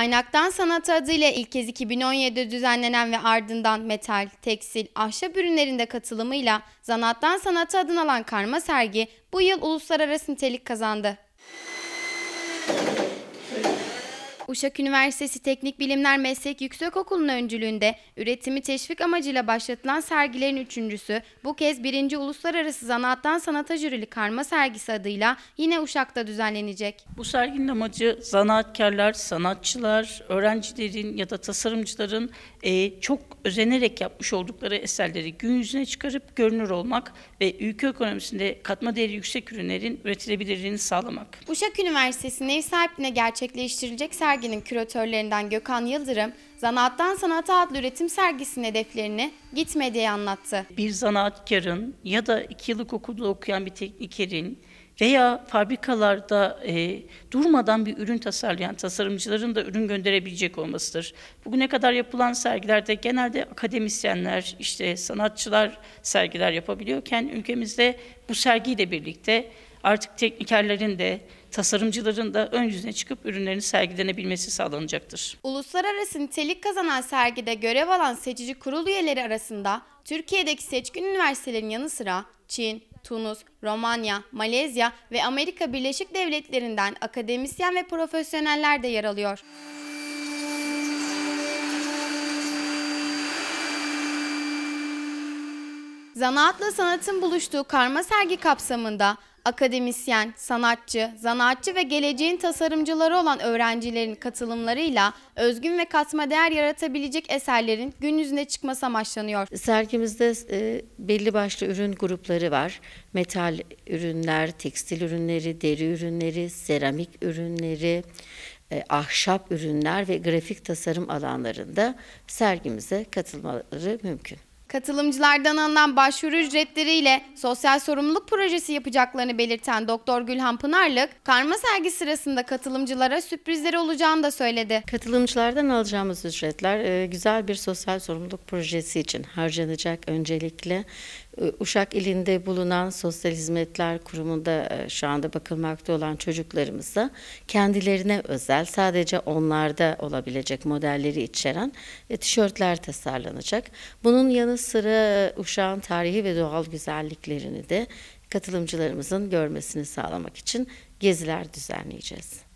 Kaynaktan Sanat adıyla ilk kez 2017'de düzenlenen ve ardından metal, tekstil, ahşap ürünlerinde katılımıyla Zanattan Sanat'a adını alan karma sergi bu yıl uluslararası nitelik kazandı. Uşak Üniversitesi Teknik Bilimler Meslek Yüksekokulu'nun öncülüğünde üretimi teşvik amacıyla başlatılan sergilerin üçüncüsü bu kez birinci Uluslararası Zanaattan Sanata Jürili Karma Sergisi adıyla yine Uşak'ta düzenlenecek. Bu serginin amacı zanaatkarlar, sanatçılar, öğrencilerin ya da tasarımcıların e, çok özenerek yapmış oldukları eserleri gün yüzüne çıkarıp görünür olmak ve ülke ekonomisinde katma değeri yüksek ürünlerin üretilebilirliğini sağlamak. Uşak Üniversitesi'nin ev sahipliğine gerçekleştirilecek sergi serginin küratörlerinden Gökhan Yıldırım, Zanaattan Sanata adlı üretim sergisinin hedeflerini gitmediği anlattı. Bir zanaatkarın ya da iki yıllık okulda okuyan bir teknikerin veya fabrikalarda e, durmadan bir ürün tasarlayan tasarımcıların da ürün gönderebilecek olmasıdır. Bugüne kadar yapılan sergilerde genelde akademisyenler, işte sanatçılar sergiler yapabiliyorken ülkemizde bu sergiyle birlikte artık teknikerlerin de tasarımcıların da ön yüzüne çıkıp ürünlerini sergilenebilmesi sağlanacaktır. Uluslararası nitelik kazanan sergide görev alan seçici kurul üyeleri arasında Türkiye'deki seçkin üniversitelerin yanı sıra Çin, Tunus, Romanya, Malezya ve Amerika Birleşik Devletleri'nden akademisyen ve profesyoneller de yer alıyor. Zanaatla sanatın buluştuğu karma sergi kapsamında akademisyen, sanatçı, zanaatçı ve geleceğin tasarımcıları olan öğrencilerin katılımlarıyla özgün ve katma değer yaratabilecek eserlerin gün yüzüne çıkması amaçlanıyor. Sergimizde e, belli başlı ürün grupları var. Metal ürünler, tekstil ürünleri, deri ürünleri, seramik ürünleri, e, ahşap ürünler ve grafik tasarım alanlarında sergimize katılmaları mümkün. Katılımcılardan alınan başvuru ücretleriyle sosyal sorumluluk projesi yapacaklarını belirten Doktor Gülhan Pınarlık, karma sergi sırasında katılımcılara sürprizleri olacağını da söyledi. Katılımcılardan alacağımız ücretler e, güzel bir sosyal sorumluluk projesi için harcanacak öncelikle. E, Uşak ilinde bulunan Sosyal Hizmetler Kurumu'nda e, şu anda bakılmakta olan çocuklarımıza kendilerine özel sadece onlarda olabilecek modelleri içeren tişörtler tasarlanacak. Bunun yanı sıra Uşak'ın tarihi ve doğal güzelliklerini de katılımcılarımızın görmesini sağlamak için geziler düzenleyeceğiz.